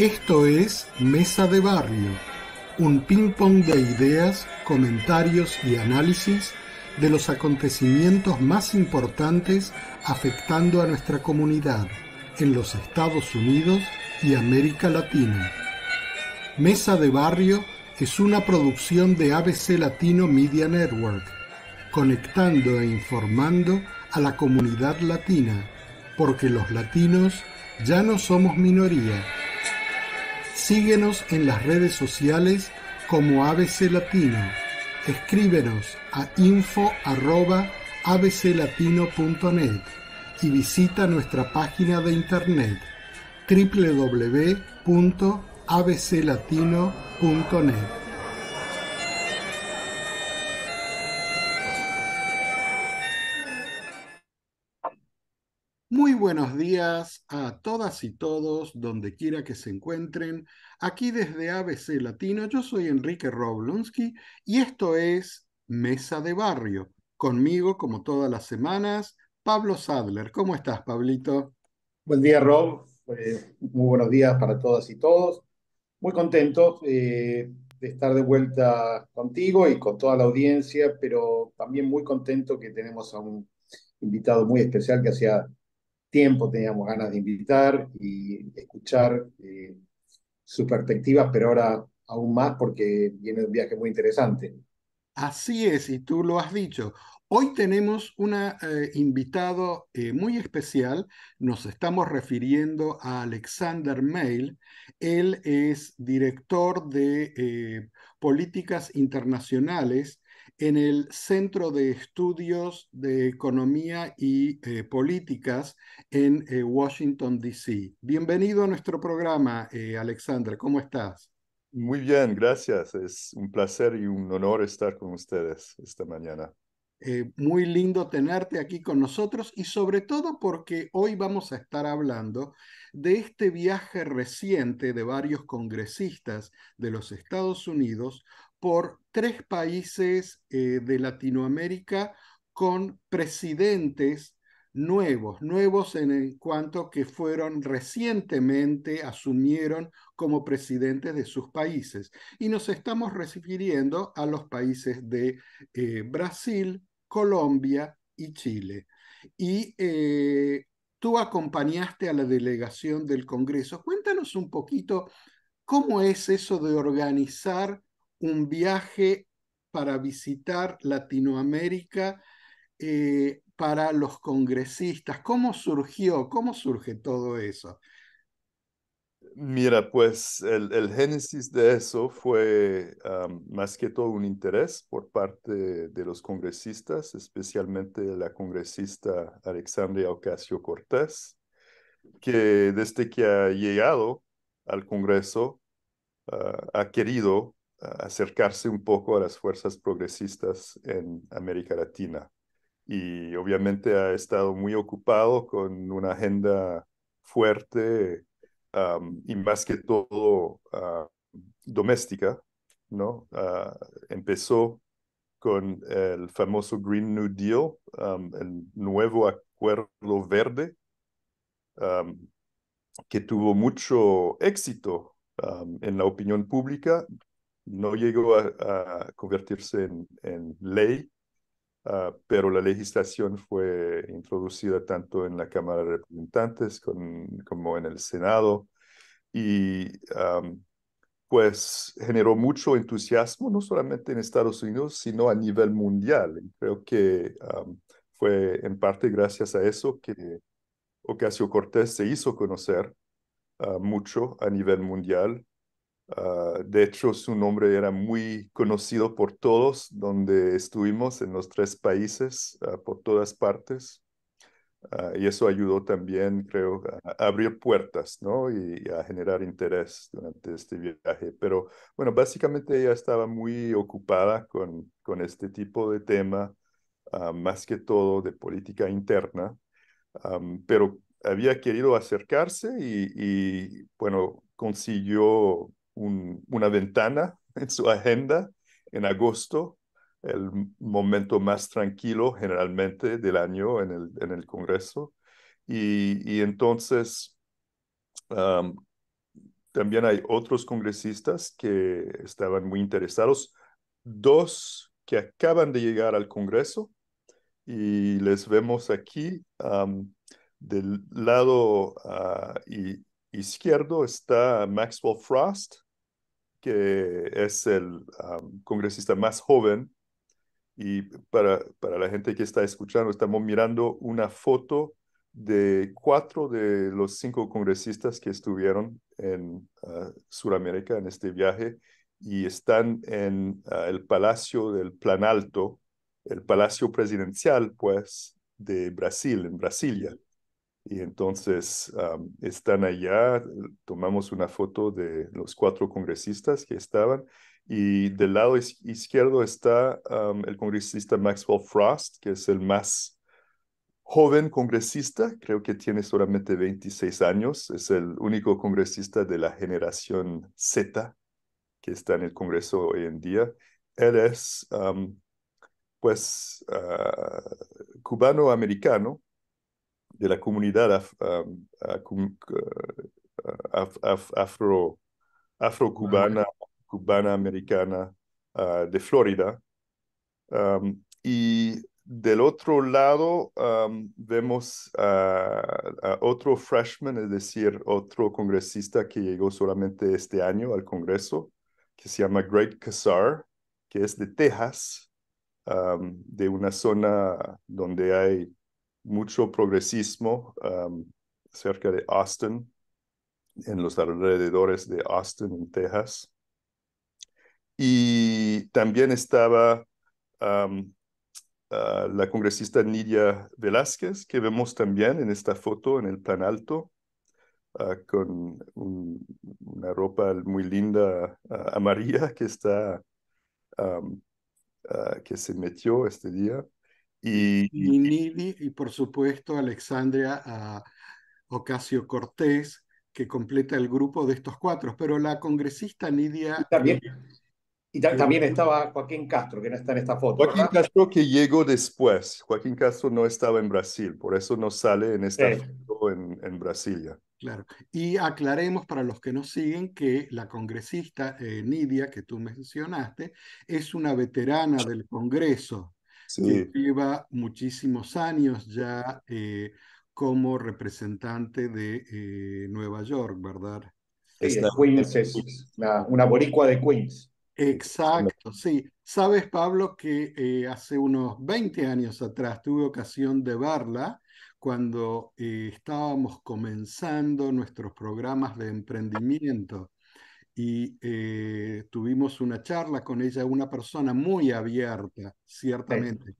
Esto es Mesa de Barrio, un ping-pong de ideas, comentarios y análisis de los acontecimientos más importantes afectando a nuestra comunidad en los Estados Unidos y América Latina. Mesa de Barrio es una producción de ABC Latino Media Network, conectando e informando a la comunidad latina, porque los latinos ya no somos minoría. Síguenos en las redes sociales como ABC Latino. Escríbenos a info.abclatino.net y visita nuestra página de internet www.abclatino.net. buenos días a todas y todos, donde quiera que se encuentren. Aquí desde ABC Latino, yo soy Enrique Roblunsky y esto es Mesa de Barrio. Conmigo, como todas las semanas, Pablo Sadler. ¿Cómo estás, Pablito? Buen día, Rob. Eh, muy buenos días para todas y todos. Muy contento eh, de estar de vuelta contigo y con toda la audiencia, pero también muy contento que tenemos a un invitado muy especial que hacía tiempo, teníamos ganas de invitar y escuchar eh, sus perspectivas, pero ahora aún más porque viene un viaje muy interesante. Así es, y tú lo has dicho. Hoy tenemos un eh, invitado eh, muy especial, nos estamos refiriendo a Alexander Mail. Él es director de políticas internacionales en el Centro de Estudios de Economía y eh, Políticas en eh, Washington, D.C. Bienvenido a nuestro programa, eh, Alexander. ¿Cómo estás? Muy bien, gracias. Es un placer y un honor estar con ustedes esta mañana. muy lindo tenerte aquí con nosotros y sobre todo porque hoy vamos a estar hablando de este viaje reciente de varios congresistas de los Estados Unidos por tres países eh, de Latinoamérica con presidentes nuevos, nuevos en, cuanto que fueron recientemente, asumieron como presidentes de sus países. Y nos estamos refiriendo a los países de eh, Brasil, Colombia y Chile. Y eh, tú acompañaste a la delegación del Congreso. Cuéntanos un poquito cómo es eso de organizar un viaje para visitar Latinoamérica eh, para los congresistas. ¿Cómo surgió? ¿Cómo surge todo eso? Mira, pues el, el génesis de eso fue más que todo un interés por parte de los congresistas, especialmente la congresista Alexandria Ocasio Cortés, que desde que ha llegado al Congreso ah, ha querido acercarse un poco a las fuerzas progresistas en América Latina. Y obviamente ha estado muy ocupado con una agenda fuerte y más que todo ah, doméstica, ¿no? Ah, empezó con el famoso Green New Deal, el nuevo acuerdo verde, que tuvo mucho éxito en la opinión pública, no llegó a, convertirse en, ley, ah, pero la legislación fue introducida tanto en la Cámara de Representantes como en el Senado y pues generó mucho entusiasmo, no solamente en Estados Unidos, sino a nivel mundial. creo que fue en parte gracias a eso que Ocasio Cortés se hizo conocer ah, mucho a nivel mundial Ah, de hecho, su nombre era muy conocido por todos, donde estuvimos en los tres países, ah, por todas partes. Ah, y eso ayudó también, creo, a abrir puertas, ¿no? Y, a generar interés durante este viaje. Pero bueno, básicamente ella estaba muy ocupada con, con este tipo de tema, más que todo de política interna. pero había querido acercarse y, y bueno, consiguió una ventana en su agenda en agosto, el momento más tranquilo generalmente del año en el, en el Congreso. Y, entonces también hay otros congresistas que estaban muy interesados, dos que acaban de llegar al Congreso y les vemos aquí del lado ah, y izquierdo está Maxwell Frost, que es el congresista más joven. Y para, para la gente que está escuchando, estamos mirando una foto de cuatro de los cinco congresistas que estuvieron en ah, Sudamérica en este viaje y están en ah, el Palacio del Planalto, el Palacio Presidencial, pues, de Brasil, en Brasilia. Y entonces están allá, tomamos una foto de los cuatro congresistas que estaban y del lado izquierdo está el congresista Maxwell Frost, que es el más joven congresista, creo que tiene solamente 26 años, es el único congresista de la generación Z que está en el Congreso hoy en día. Él es, pues, ah, cubano-americano, de la comunidad afro, afro-cubana, ah, cubana-americana ah, de Florida. y del otro lado vemos a otro freshman, es decir, otro congresista que llegó solamente este año al Congreso, que se llama Greg Casar, que es de Texas, de una zona donde hay mucho progresismo um, cerca de Austin, en los alrededores de Austin, en Texas. Y también estaba um, uh, la congresista Nidia Velázquez, que vemos también en esta foto en el plan alto, uh, con una ropa muy linda uh, amarilla que está... Um, que se metió este día y, y, y por supuesto Alexandria Ocasio Cortés, que completa el grupo de estos cuatro, pero la congresista Nidia... también, y también eh, ¿eh? estaba Joaquín Castro, que no está en esta foto. Joaquín Castro que llegó después. Joaquín Castro no estaba en Brasil, por eso no sale en esta foto en, Brasil Brasilia. Claro. Y aclaremos para los que nos siguen que la congresista eh, Nidia, que tú mencionaste, es una veterana del Congreso lleva muchísimos años ya eh, como representante de eh, Nueva York, ¿verdad? Es una, boricua de Queens. Exacto, sí. Sabes, Pablo, que eh, hace unos 20 años atrás tuve ocasión de verla cuando estábamos comenzando nuestros programas de emprendimiento y eh, tuvimos una charla con ella, una persona muy abierta, ciertamente.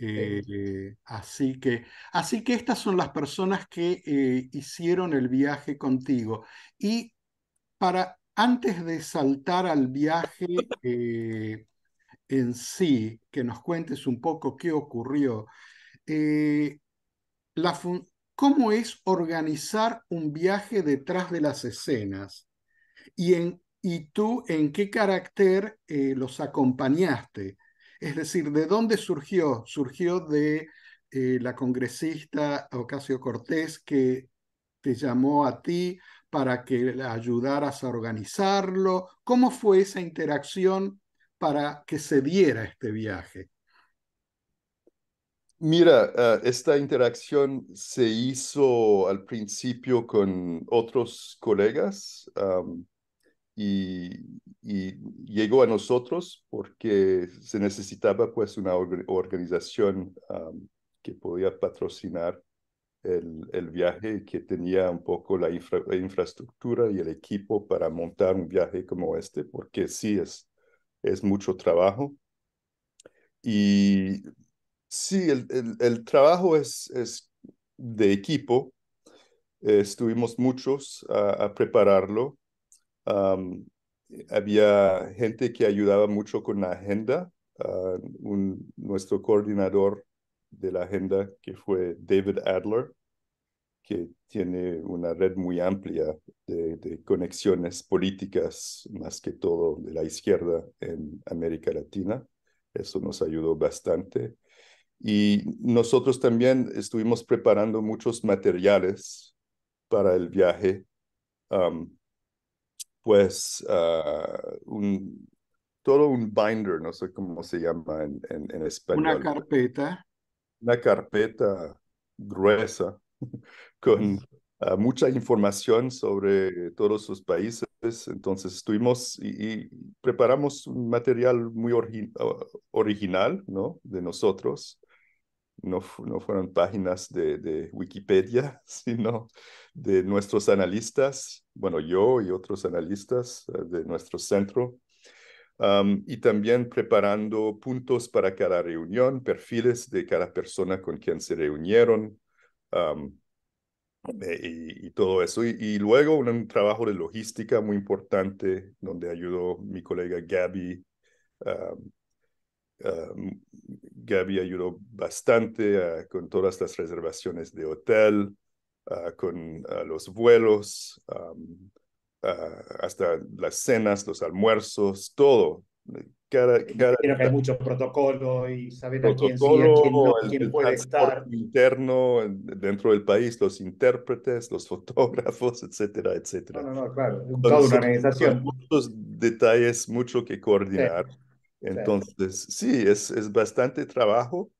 Eh, así, que, así que estas son las personas que eh, hicieron el viaje contigo. Y para, antes de saltar al viaje en sí, que nos cuentes un poco qué ocurrió, ¿cómo es organizar un viaje detrás de las escenas? y, en, y tú en qué carácter eh, los acompañaste. Es decir, ¿de dónde surgió? Surgió de eh, la congresista Ocasio Cortés que te llamó a ti para que la ayudaras a organizarlo. ¿Cómo fue esa interacción para que se diera este viaje? Mira, ah, esta interacción se hizo al principio con otros colegas y, llegó a nosotros porque se necesitaba pues una organización que podía patrocinar el, el, viaje que tenía un poco la, infraestructura y el equipo para montar un viaje como este, porque sí es, es mucho trabajo. Y sí, el, el, trabajo es, es de equipo. estuvimos muchos a, a prepararlo había gente que ayudaba mucho con la agenda. Ah, nuestro coordinador de la agenda, que fue David Adler, que tiene una red muy amplia de, conexiones políticas, más que todo de la izquierda en América Latina. Eso nos ayudó bastante. Y nosotros también estuvimos preparando muchos materiales para el viaje pues ah, todo un binder, no sé cómo se llama en, en, español. Una carpeta. Una carpeta gruesa con ah, mucha información sobre todos sus países. Entonces estuvimos y, preparamos un material muy original, ¿no? De nosotros no, fueron páginas de, Wikipedia, sino de nuestros analistas, bueno, yo y otros analistas eh, de nuestro centro, y también preparando puntos para cada reunión, perfiles de cada persona con quien se reunieron. Eh, y, todo eso. Y, luego un, trabajo de logística muy importante donde ayudó mi colega Gaby había ayudó bastante con todas las reservaciones de hotel, con los vuelos, hasta las cenas, los almuerzos, todo. Eh, cada, que hay mucho protocolo y saber a quién, sí, quién, puede estar. interno dentro del país, los intérpretes, los fotógrafos, etcétera, etcétera. No, no, claro, toda una organización. Muchos detalles, mucho que coordinar. Entonces, sí, es, es bastante trabajo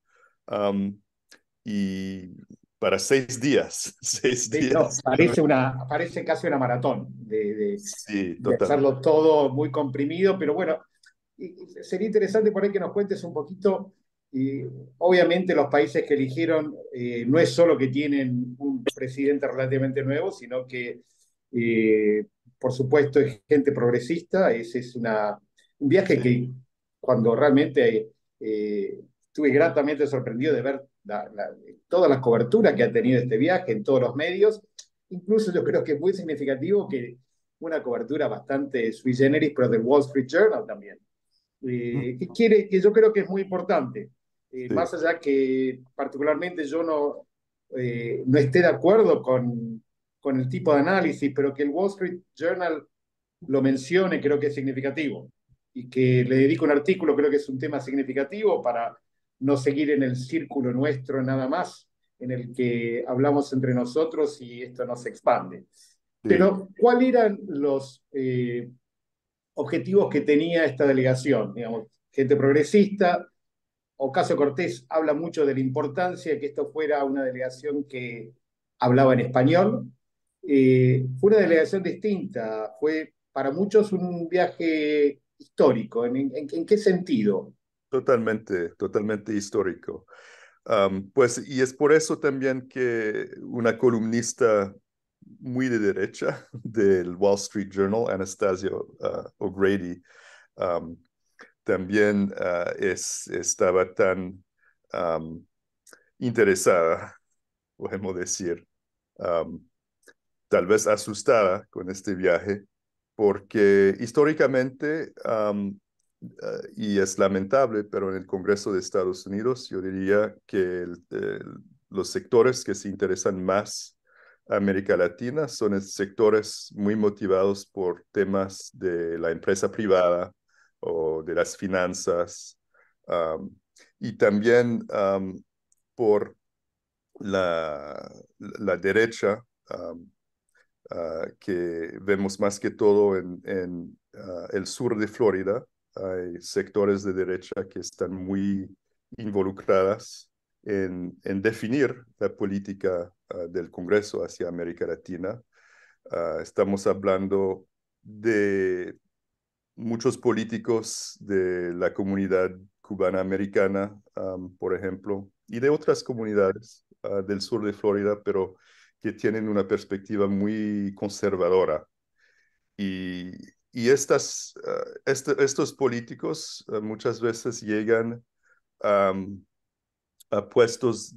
y para seis días, seis días. parece, una, parece casi una maratón de, de, hacerlo todo muy comprimido, pero bueno, sería interesante por ahí que nos cuentes un poquito. Y obviamente los países que eligieron eh, no es solo que tienen un presidente relativamente nuevo, sino que, eh, por supuesto, es gente progresista, ese es una, un viaje que cuando realmente eh, estuve gratamente sorprendido de ver la, toda la cobertura que ha tenido este viaje en todos los medios. Incluso yo creo que es muy significativo que una cobertura bastante sui generis, pero del Wall Street Journal también. Eh, que, quiere, que yo creo que es muy importante. Eh, más allá que particularmente yo no, no esté de acuerdo con, con el tipo de análisis, pero que el Wall Street Journal lo mencione creo que es significativo y que le dedico un artículo, creo que es un tema significativo para no seguir en el círculo nuestro nada más, en el que hablamos entre nosotros y esto no se expande. Pero, ¿cuáles eran los eh, objetivos que tenía esta delegación? Digamos, gente progresista, Ocasio Cortés habla mucho de la importancia de que esto fuera una delegación que hablaba en español. Eh, fue una delegación distinta, fue para muchos un viaje histórico. ¿En, qué sentido? Totalmente, totalmente histórico. pues, y es por eso también que una columnista muy de derecha del Wall Street Journal, Anastasia ah, O'Grady, también ah, es, estaba tan interesada, podemos decir, tal vez asustada con este viaje porque históricamente, ah, y es lamentable, pero en el Congreso de Estados Unidos yo diría que eh, los sectores que se interesan más a América Latina son sectores muy motivados por temas de la empresa privada o de las finanzas y también por la, la derecha Ah, que vemos más que todo en, ah, el sur de Florida. Hay sectores de derecha que están muy involucradas en, definir la política ah, del Congreso hacia América Latina. estamos hablando de muchos políticos de la comunidad cubana americana, por ejemplo, y de otras comunidades del sur de Florida, pero que tienen una perspectiva muy conservadora. Y, estas, ah, este, estos políticos ah, muchas veces llegan a puestos ah,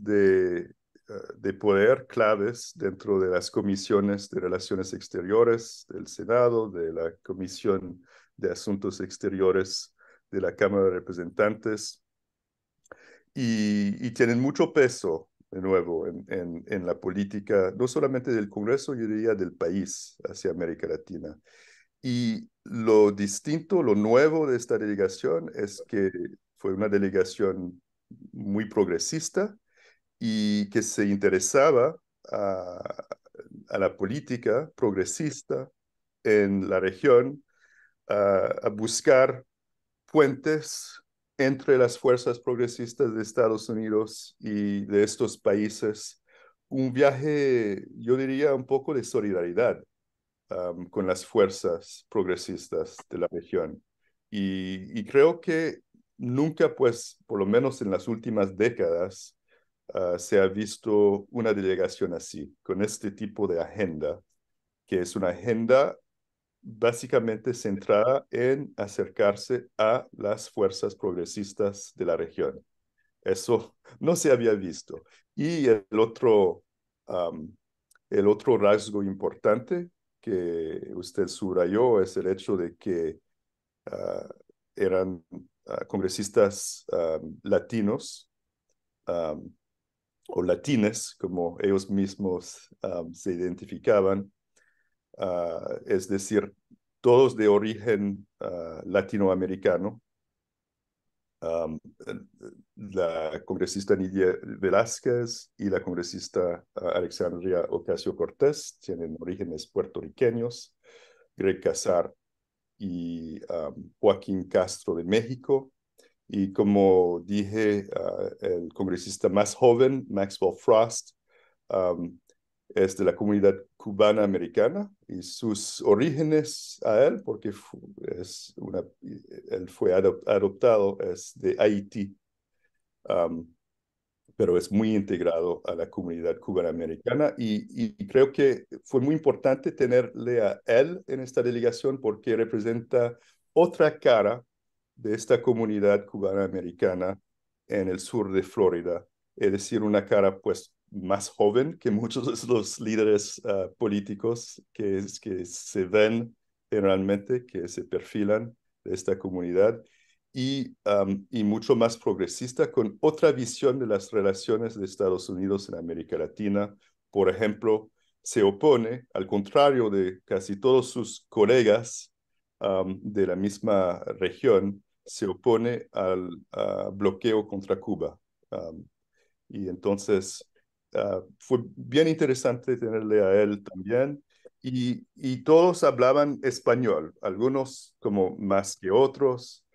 de, poder claves dentro de las comisiones de relaciones exteriores del Senado, de la Comisión de Asuntos Exteriores de la Cámara de Representantes, y tienen mucho peso de nuevo, en, en, la política, no solamente del Congreso, yo diría del país hacia América Latina. Y lo distinto, lo nuevo de esta delegación es que fue una delegación muy progresista y que se interesaba a, la política progresista en la región, a, a buscar puentes entre las fuerzas progresistas de Estados Unidos y de estos países un viaje, yo diría, un poco de solidaridad con las fuerzas progresistas de la región. Y, creo que nunca, pues, por lo menos en las últimas décadas, ah, se ha visto una delegación así, con este tipo de agenda, que es una agenda básicamente centrada en acercarse a las fuerzas progresistas de la región. Eso no se había visto. Y el otro, el otro rasgo importante que usted subrayó es el hecho de que ah, eran ah, congresistas ah, latinos o latines, como ellos mismos se identificaban, Ah, es decir, todos de origen ah, latinoamericano. la congresista Nidia Velázquez y la congresista ah, Alexandria Ocasio Cortés tienen orígenes puertorriqueños. Greg Casar y Joaquín Castro de México. Y como dije, el congresista más joven, Maxwell Frost, es de la comunidad cubana americana y sus orígenes a él, porque es una, él fue adoptado, es de Haití, pero es muy integrado a la comunidad cubana americana y, y, creo que fue muy importante tenerle a él en esta delegación porque representa otra cara de esta comunidad cubana americana en el sur de Florida, es decir, una cara pues más joven que muchos de los líderes ah, políticos que, se ven generalmente, que se perfilan de esta comunidad, y, mucho más progresista con otra visión de las relaciones de Estados Unidos en América Latina. Por ejemplo, se opone, al contrario de casi todos sus colegas de la misma región, se opone al ah, bloqueo contra Cuba. y entonces Ah, fue bien interesante tenerle a él también. Y, todos hablaban español, algunos como más que otros,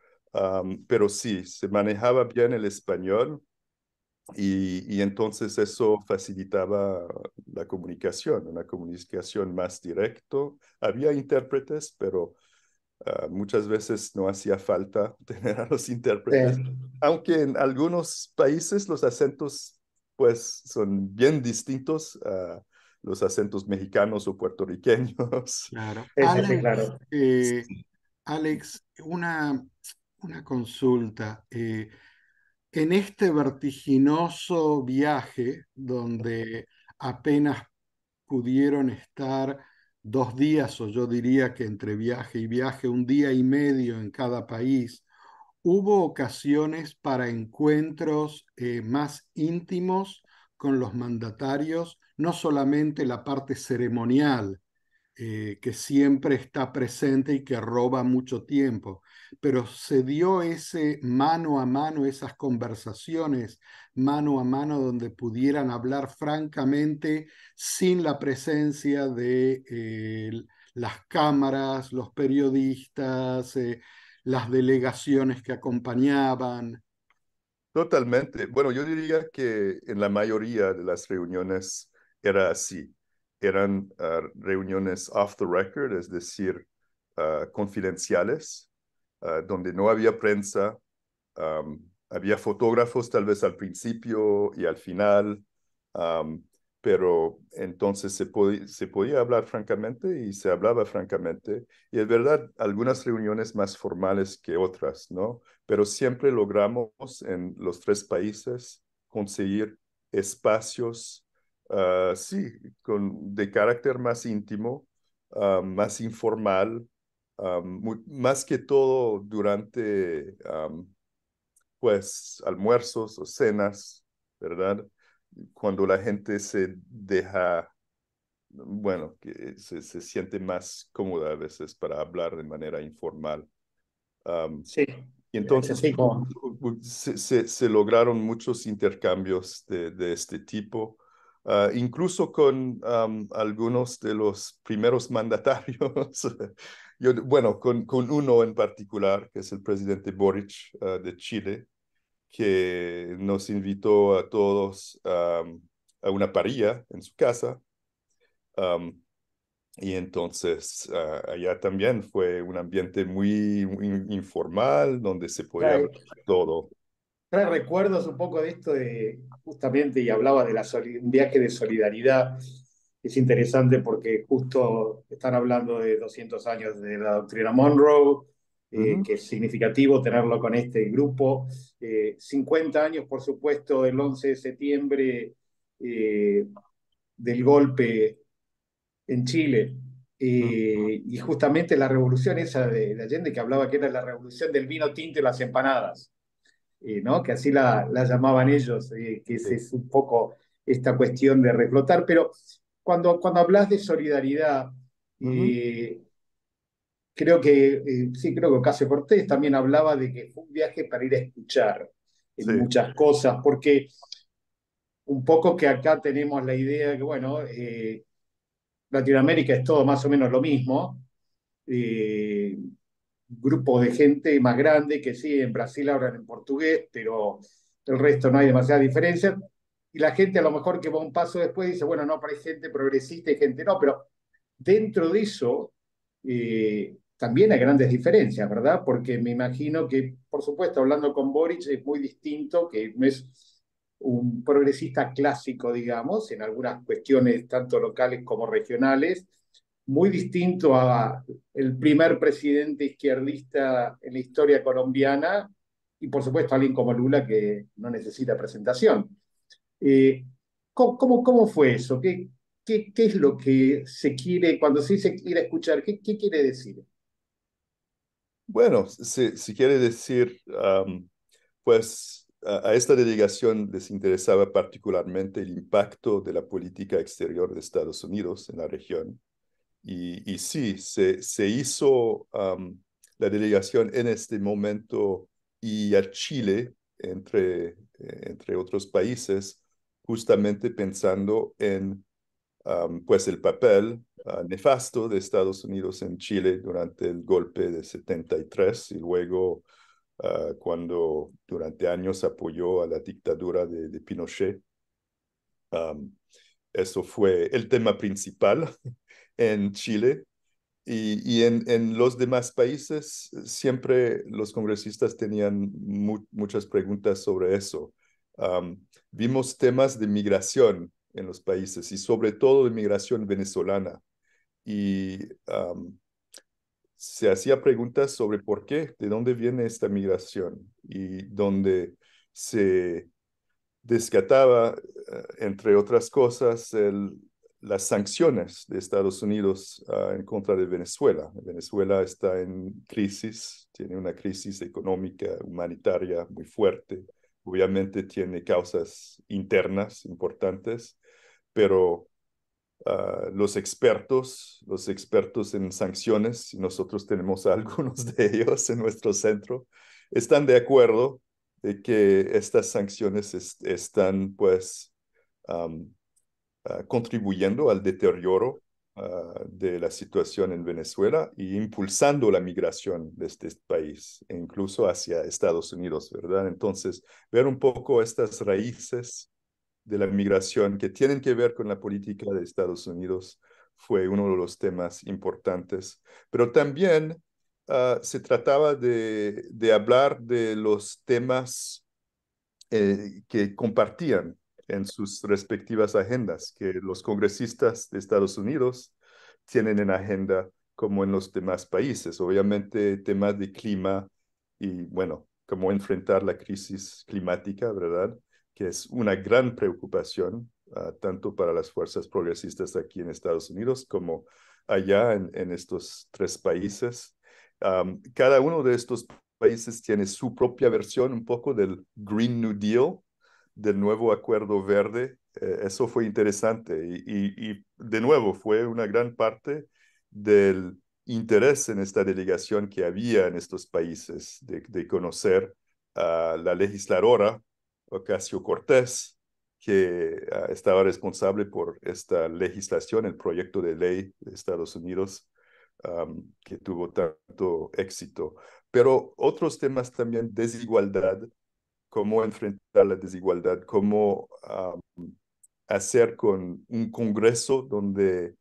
pero sí, se manejaba bien el español y, entonces eso facilitaba la comunicación, una comunicación más directo. Había intérpretes, pero ah, muchas veces no hacía falta tener a los intérpretes, aunque en algunos países los acentos pues son bien distintos a los acentos mexicanos o puertorriqueños. Claro. Alex, claro. Eh, Alex una, una consulta. Eh, en este vertiginoso viaje, donde apenas pudieron estar dos días, o yo diría que entre viaje y viaje, un día y medio en cada país, hubo ocasiones para encuentros eh, más íntimos con los mandatarios, no solamente la parte ceremonial, eh, que siempre está presente y que roba mucho tiempo, pero se dio ese mano a mano, esas conversaciones mano a mano donde pudieran hablar francamente sin la presencia de eh, las cámaras, los periodistas las delegaciones que acompañaban. Totalmente. Bueno, yo diría que en la mayoría de las reuniones era así. Eran ah, reuniones off the record, es decir, ah, confidenciales, ah, donde no había prensa. había fotógrafos tal vez al principio y al final pero entonces se, se podía hablar francamente y se hablaba francamente. Y es verdad, algunas reuniones más formales que otras, ¿no? Pero siempre logramos en los tres países conseguir espacios, ah, sí, con, de carácter más íntimo, ah, más informal, ah, más que todo durante, pues, almuerzos o cenas, ¿verdad? cuando la gente se deja, bueno, que se, siente más cómoda a veces para hablar de manera informal. sí. Y entonces se, lograron muchos intercambios de, este tipo, ah, incluso con algunos de los primeros mandatarios. Yo, bueno, con, con, uno en particular, que es el presidente Boric ah, de Chile, que nos invitó a todos a una parrilla en su casa. y entonces ah, allá también fue un ambiente muy, informal donde se podía hablar todo. Trae recuerdos un poco de esto de justamente y hablaba de la un viaje de solidaridad. Es interesante porque justo están hablando de 200 años de la doctrina Monroe, eh, que es significativo tenerlo con este grupo. 50 eh, años, por supuesto, del 11 de septiembre eh, del golpe en Chile. y justamente la revolución esa de, Allende que hablaba que era la revolución del vino tinto y las empanadas, ¿no? que así la, la llamaban ellos, que es, es, un poco esta cuestión de reflotar. Pero cuando, cuando hablas de solidaridad, y Creo que, eh, sí, creo que Ocasio Cortés también hablaba de que fue un viaje para ir a escuchar eh, muchas cosas, porque un poco que acá tenemos la idea de que, bueno, eh, Latinoamérica es todo más o menos lo mismo. grupo de gente más grande que sí, en Brasil hablan en portugués, pero el resto no hay demasiada diferencia. Y la gente a lo mejor que va un paso después dice, bueno, no, pero hay gente progresista y gente no, pero dentro de eso, eh, también hay grandes diferencias, ¿verdad? Porque me imagino que, por supuesto, hablando con Boric es muy distinto, que es un progresista clásico, digamos, en algunas cuestiones tanto locales como regionales, muy distinto a el primer presidente izquierdista en la historia colombiana y, por supuesto, alguien como Lula que no necesita presentación. Eh, ¿cómo, fue eso? ¿Qué, es lo que se quiere, cuando se quiere escuchar, qué quiere decir? Bueno, si, quiere decir, pues a, esta delegación les interesaba particularmente el impacto de la política exterior de Estados Unidos en la región. Y, sí, se, hizo la delegación en este momento y a Chile, entre, eh, entre otros países, justamente pensando en pues el papel Ah, nefasto de Estados Unidos en Chile durante el golpe de 73 y luego ah, cuando durante años apoyó a la dictadura de, Pinochet. eso fue el tema principal en Chile. Y, en, los demás países siempre los congresistas tenían muchas preguntas sobre eso. vimos temas de migración en los países y sobre todo de migración venezolana y se hacía preguntas sobre por qué, de dónde viene esta migración y donde se descataba, eh, entre otras cosas, el, las sanciones de Estados Unidos ah, en contra de Venezuela. Venezuela está en crisis, tiene una crisis económica, humanitaria muy fuerte. Obviamente tiene causas internas importantes, pero los expertos, los expertos en sanciones, y nosotros tenemos algunos de ellos en nuestro centro, están de acuerdo de que estas sanciones están pues contribuyendo al deterioro de la situación en Venezuela y e impulsando la migración de este país, e incluso hacia Estados Unidos, ¿verdad? Entonces, ver un poco estas raíces de la migración que tienen que ver con la política de Estados Unidos fue uno de los temas importantes. Pero también ah, se trataba de, de, hablar de los temas eh, que compartían en sus respectivas agendas, que los congresistas de Estados Unidos tienen en agenda como en los demás países. Obviamente temas de clima y, bueno, cómo enfrentar la crisis climática, ¿verdad? que es una gran preocupación ah, tanto para las fuerzas progresistas aquí en Estados Unidos como allá en, estos tres países. cada uno de estos países tiene su propia versión un poco del Green New Deal, del nuevo acuerdo verde. Eh, eso fue interesante y, de nuevo fue una gran parte del interés en esta delegación que había en estos países de, conocer a ah, la legisladora Ocasio Cortés, que ah, estaba responsable por esta legislación, el proyecto de ley de Estados Unidos, que tuvo tanto éxito. Pero otros temas también, desigualdad, cómo enfrentar la desigualdad, cómo hacer con un Congreso donde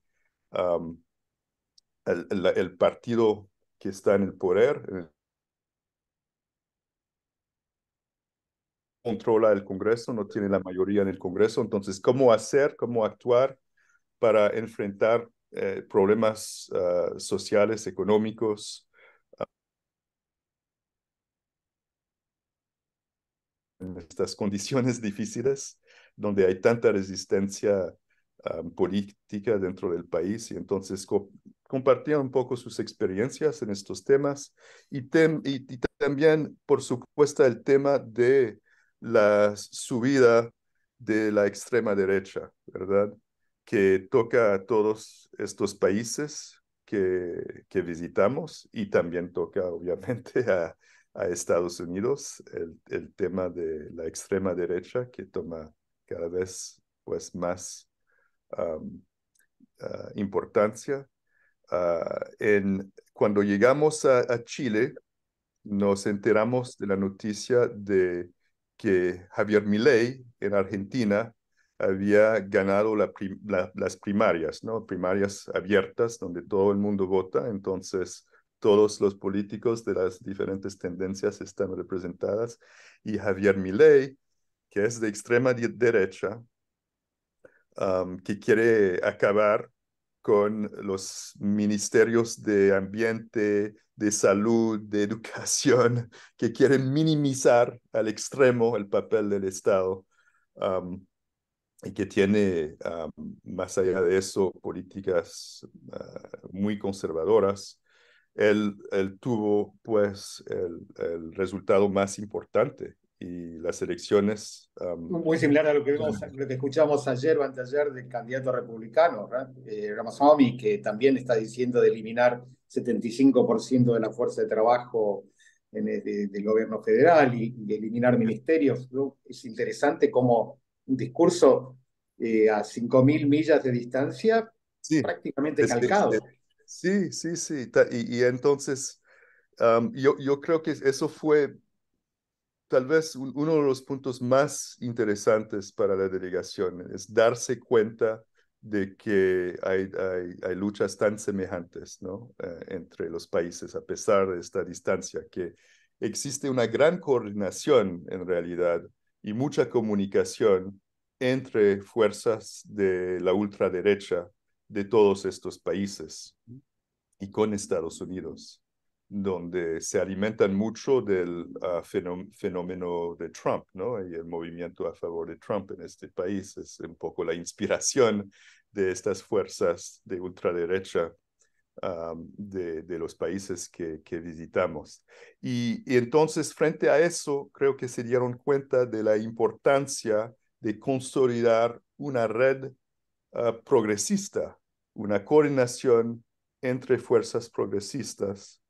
el, partido que está en el poder, controla el Congreso, no tiene la mayoría en el Congreso. Entonces, ¿cómo hacer, cómo actuar para enfrentar eh, problemas ah, sociales, económicos? en estas condiciones difíciles donde hay tanta resistencia ah, política dentro del país y entonces compartir un poco sus experiencias en estos temas y también, por supuesto, el tema de la subida de la extrema derecha, ¿verdad? Que toca a todos estos países que, que visitamos y también toca, obviamente, a, Estados Unidos, el, tema de la extrema derecha que toma cada vez pues, más ah, importancia. Ah, en, cuando llegamos a, Chile, nos enteramos de la noticia de que Javier Milei en Argentina había ganado las primarias, Primarias abiertas donde todo el mundo vota, entonces todos los políticos de las diferentes tendencias están representadas y Javier Milei, que es de extrema derecha, que quiere acabar con los ministerios de ambiente, de salud, de educación, que quieren minimizar al extremo el papel del Estado y que tiene, más allá de eso, políticas ah, muy conservadoras. Él, tuvo pues el, el, resultado más importante y las elecciones. Muy similar a lo que, vimos, lo que escuchamos ayer o anteayer del candidato republicano, eh, que también está diciendo de eliminar 75% de la fuerza de trabajo en del gobierno federal y, de eliminar ministerios. Es interesante como un discurso eh, a 5.000 millas de distancia prácticamente calcado. sí, sí, sí. Y, entonces, yo, yo creo que eso fue tal vez uno de los puntos más interesantes para la delegación es darse cuenta de que hay, luchas tan semejantes ¿no? Eh, entre los países, a pesar de esta distancia, que existe una gran coordinación en realidad y mucha comunicación entre fuerzas de la ultraderecha de todos estos países y con Estados Unidos donde se alimentan mucho del ah, fenómeno de Trump, ¿no? Y el movimiento a favor de Trump en este país es un poco la inspiración de estas fuerzas de ultraderecha ah, de, los países que, visitamos. Y, entonces, frente a eso, creo que se dieron cuenta de la importancia de consolidar una red ah, progresista, una coordinación entre fuerzas progresistas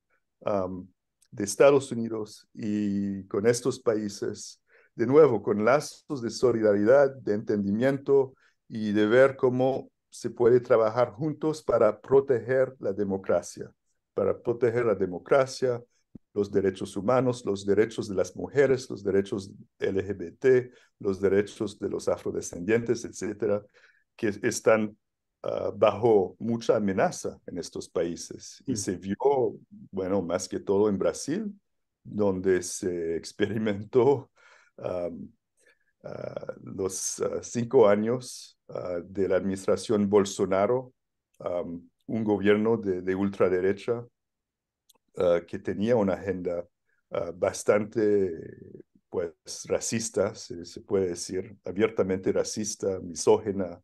de Estados Unidos y con estos países, de nuevo, con lazos de solidaridad, de entendimiento y de ver cómo se puede trabajar juntos para proteger la democracia, para proteger la democracia, los derechos humanos, los derechos de las mujeres, los derechos LGBT, los derechos de los afrodescendientes, etcétera, que están Ah, bajo mucha amenaza en estos países y mm. se vio, bueno, más que todo en Brasil, donde se experimentó ah, ah, los cinco años de la administración Bolsonaro, un gobierno de, ultraderecha que tenía una agenda bastante pues racista, se, se, puede decir, abiertamente racista, misógena,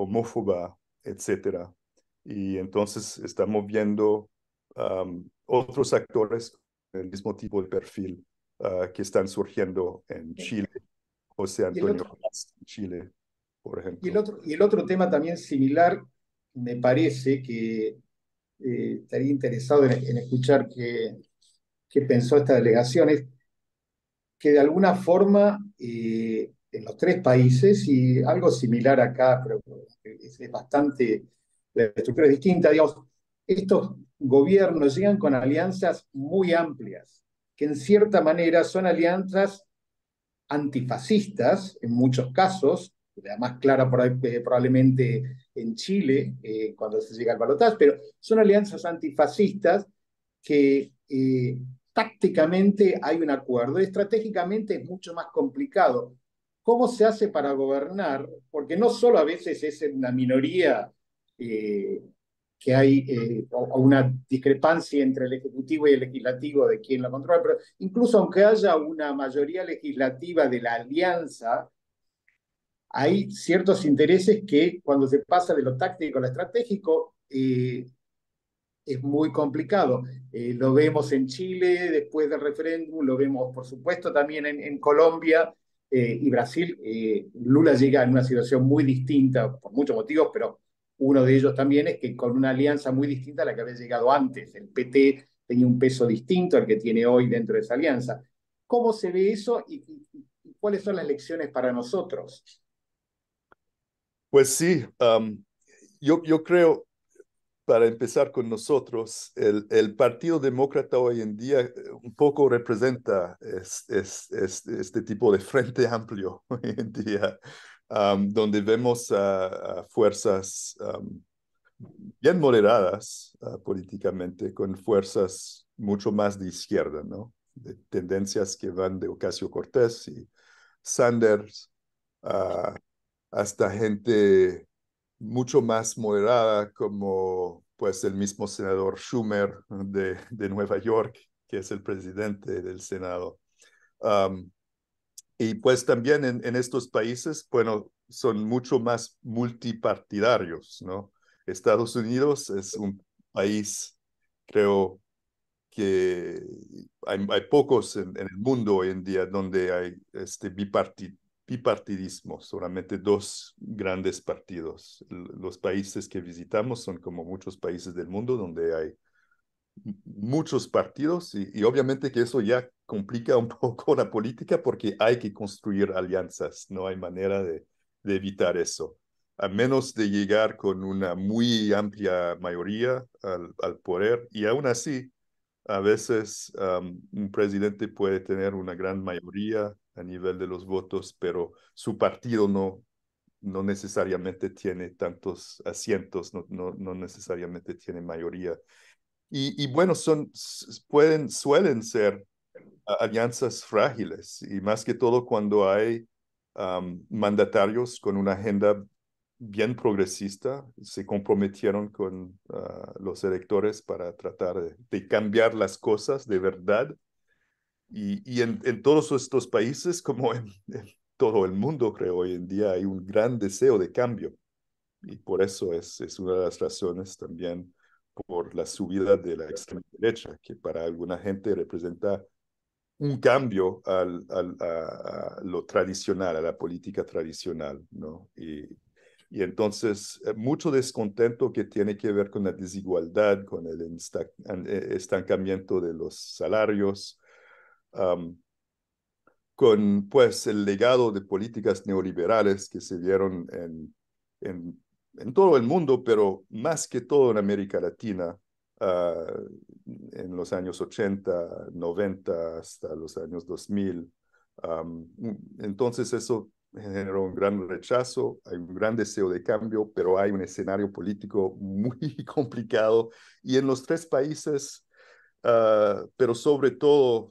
homófoba, etcétera. Y entonces estamos viendo otros actores del mismo tipo de perfil ah, que están surgiendo en Chile. José Antonio en Chile, por ejemplo. Y el, otro, y el otro tema también similar, me parece que eh, estaría interesado en, escuchar qué, qué pensó esta delegación, es que de alguna forma eh, en los tres países y algo similar acá, pero es, bastante, la estructura es distinta, digamos, estos gobiernos llegan con alianzas muy amplias, que en cierta manera son alianzas antifascistas en muchos casos, la más clara eh, probablemente en Chile eh, cuando se llega al balotaje, pero son alianzas antifascistas que eh, tácticamente hay un acuerdo, estratégicamente es mucho más complicado. ¿Cómo se hace para gobernar? Porque no solo a veces es en la minoría eh, que hay eh, una discrepancia entre el Ejecutivo y el Legislativo de quién la controla, pero incluso aunque haya una mayoría legislativa de la alianza, hay ciertos intereses que cuando se pasa de lo táctico a lo estratégico eh, es muy complicado. lo vemos en Chile después del referéndum, lo vemos por supuesto también en Colombia, eh, y Brasil, eh, Lula llega en una situación muy distinta por muchos motivos, pero uno de ellos también es que con una alianza muy distinta a la que había llegado antes. El PT tenía un peso distinto al que tiene hoy dentro de esa alianza. ¿Cómo se ve eso y, cuáles son las lecciones para nosotros? Pues sí, yo, yo creo, para empezar con nosotros, el, Partido Demócrata hoy en día eh, un poco representa este tipo de frente amplio hoy en día, donde vemos a fuerzas bien moderadas ah, políticamente, con fuerzas mucho más de izquierda, ¿no? De tendencias que van de Ocasio Cortés y Sanders ah, hasta gente mucho más moderada, como pues el mismo senador Schumer de, de Nueva York, que es el presidente del Senado. y pues también en, en, estos países, bueno, son mucho más multipartidarios, ¿no? Estados Unidos es un país, creo que hay, hay pocos en, el mundo hoy en día donde hay este bipartidismo partidismo solamente dos grandes partidos. Los países que visitamos son como muchos países del mundo donde hay muchos partidos y, obviamente que eso ya complica un poco la política porque hay que construir alianzas, no hay manera de, evitar eso. A menos de llegar con una muy amplia mayoría al, poder y aún así, a veces un presidente puede tener una gran mayoría a nivel de los votos, pero su partido no, no necesariamente tiene tantos asientos, no, no, necesariamente tiene mayoría. Y, y, bueno, son, pueden, suelen ser alianzas frágiles y más que todo cuando hay mandatarios con una agenda bien progresista, se comprometieron con ah, los electores para tratar de cambiar las cosas de verdad y, en, todos estos países, como en, todo el mundo, creo, hoy en día hay un gran deseo de cambio. Y por eso es, es una de las razones también por la subida de la extrema derecha, que para alguna gente representa un cambio al, al a, lo tradicional, a la política tradicional, ¿no? Y, y, entonces, eh, mucho descontento que tiene que ver con la desigualdad, con el eh, estancamiento de los salarios, con pues el legado de políticas neoliberales que se vieron en, en, todo el mundo, pero más que todo en América Latina, ah, en los años 80, 90 hasta los años 2000. entonces eso generó un gran rechazo, hay un gran deseo de cambio, pero hay un escenario político muy complicado y en los tres países, ah, pero sobre todo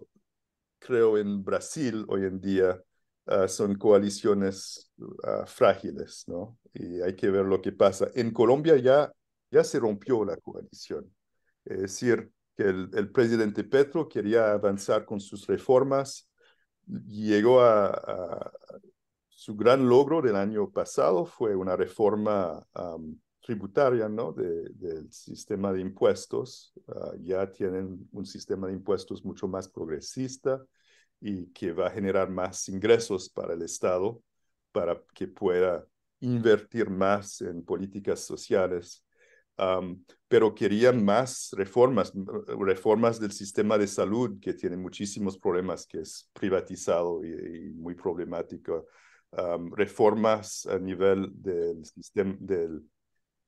creo en Brasil hoy en día ah, son coaliciones ah, frágiles, ¿no? Y hay que ver lo que pasa. En Colombia ya, ya se rompió la coalición. Es decir, que el, presidente Petro quería avanzar con sus reformas, llegó a, su gran logro del año pasado fue una reforma tributaria ¿no? del sistema de impuestos. Ah, ya tienen un sistema de impuestos mucho más progresista y que va a generar más ingresos para el Estado para que pueda invertir más en políticas sociales. pero querían más reformas, reformas del sistema de salud que tiene muchísimos problemas, que es privatizado y, muy problemático, reformas a nivel del sistema del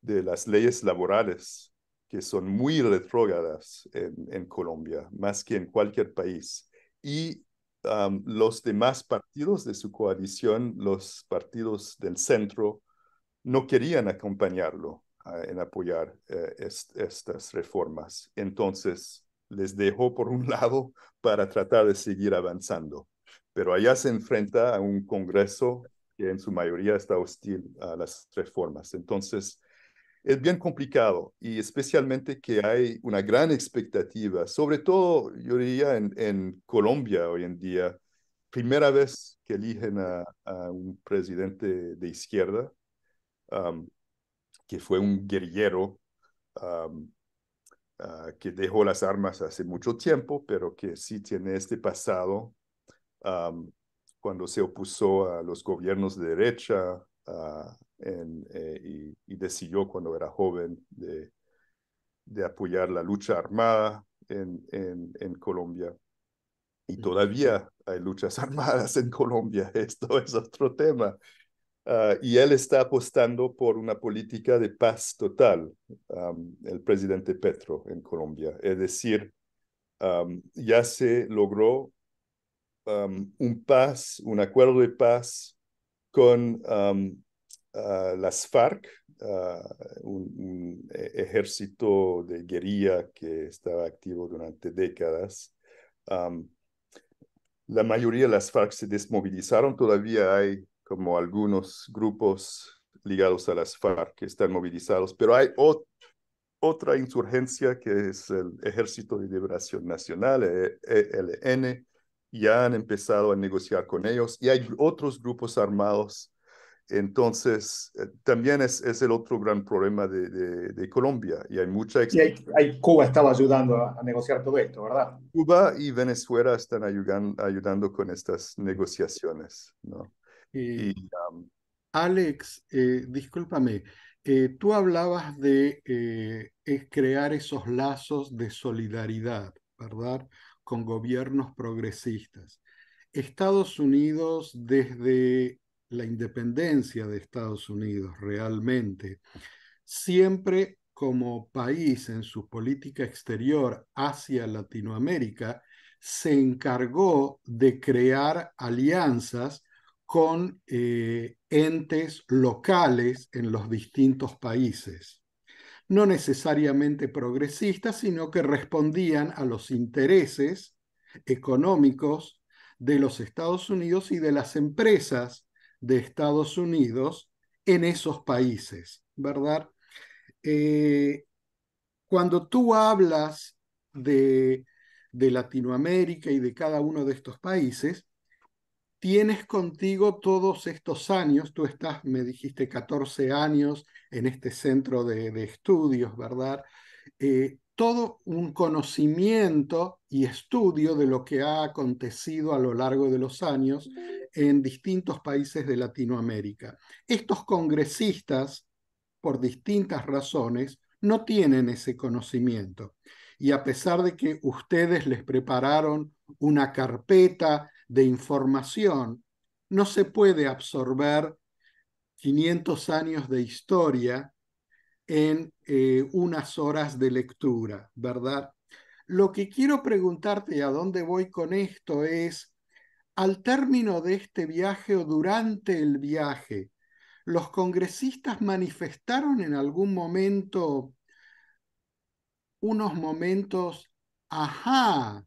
de las leyes laborales que son muy retrógadas en, Colombia, más que en cualquier país. Y um, los demás partidos de su coalición, los partidos del centro, no querían acompañarlo eh, en apoyar eh, estas reformas. Entonces, les dejó por un lado para tratar de seguir avanzando. Pero allá se enfrenta a un Congreso que en su mayoría está hostil a las reformas. Entonces, es bien complicado y especialmente que hay una gran expectativa, sobre todo yo diría en, Colombia hoy en día, primera vez que eligen a, un presidente de izquierda, que fue un guerrillero, ah, que dejó las armas hace mucho tiempo, pero que sí tiene este pasado cuando se opuso a los gobiernos de derecha, a, eh, y, decidió cuando era joven de, de apoyar la lucha armada en, en, Colombia. Y todavía hay luchas armadas en Colombia, esto es otro tema. Ah, y él está apostando por una política de paz total, el presidente Petro en Colombia. Es decir, ya se logró un paz, un acuerdo de paz con Ah, las FARC, ah, un, eh, ejército de guerrilla que estaba activo durante décadas. la mayoría de las FARC se desmovilizaron, todavía hay como algunos grupos ligados a las FARC que están movilizados, pero hay otra insurgencia que es el Ejército de Liberación Nacional, ELN, e ya han empezado a negociar con ellos y hay otros grupos armados entonces, eh, también es, es, el otro gran problema de, Colombia. Y hay mucha... hay, Cuba estaba ayudando a, negociar todo esto, ¿verdad? Cuba y Venezuela están ayudando con estas negociaciones, ¿no? y, um, Alex, eh, discúlpame, eh, tú hablabas de crear esos lazos de solidaridad, ¿verdad? Con gobiernos progresistas. Estados Unidos desde la independencia de Estados Unidos realmente, siempre como país en su política exterior hacia Latinoamérica, se encargó de crear alianzas con eh, entes locales en los distintos países, no necesariamente progresistas, sino que respondían a los intereses económicos de los Estados Unidos y de las empresas de Estados Unidos en esos países, ¿verdad? Eh, cuando tú hablas de, de Latinoamérica y de cada uno de estos países, tienes contigo todos estos años, tú estás, me dijiste, 14 años en este centro de, de estudios, ¿verdad? Eh, todo un conocimiento y estudio de lo que ha acontecido a lo largo de los años en distintos países de Latinoamérica. Estos congresistas, por distintas razones, no tienen ese conocimiento. Y a pesar de que ustedes les prepararon una carpeta de información, no se puede absorber 500 años de historia en eh, unas horas de lectura, ¿verdad? Lo que quiero preguntarte y a dónde voy con esto es, al término de este viaje o durante el viaje, ¿los congresistas manifestaron en algún momento unos momentos, ajá,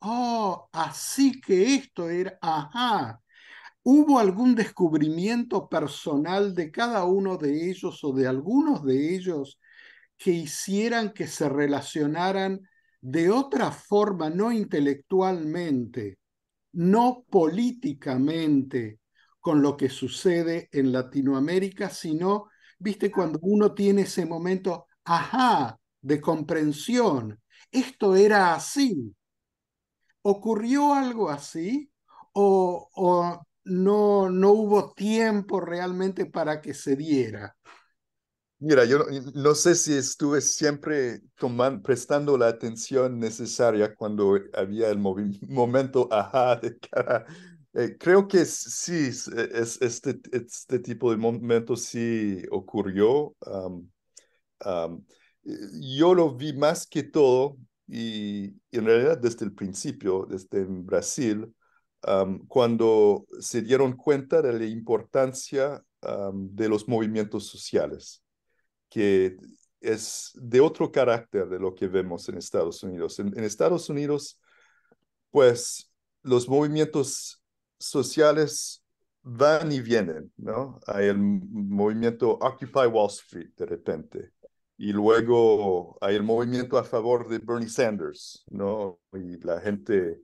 oh, así que esto era, ajá, ¿Hubo algún descubrimiento personal de cada uno de ellos o de algunos de ellos que hicieran que se relacionaran de otra forma, no intelectualmente, no políticamente, con lo que sucede en Latinoamérica, sino, viste, cuando uno tiene ese momento, ajá, de comprensión, esto era así. ¿Ocurrió algo así? ¿O, o no, no hubo tiempo realmente para que se diera. Mira, yo no, sé si estuve siempre prestando la atención necesaria cuando había el momento ajá de cara. Eh, creo que sí, e, este, este tipo de momento sí ocurrió. yo lo vi más que todo y, en realidad desde el principio, desde en Brasil, cuando se dieron cuenta de la importancia de los movimientos sociales, que es de otro carácter de lo que vemos en Estados Unidos. en Estados Unidos, pues los movimientos sociales van y vienen, ¿no? Hay el movimiento Occupy Wall Street de repente, y luego hay el movimiento a favor de Bernie Sanders, ¿no? Y la gente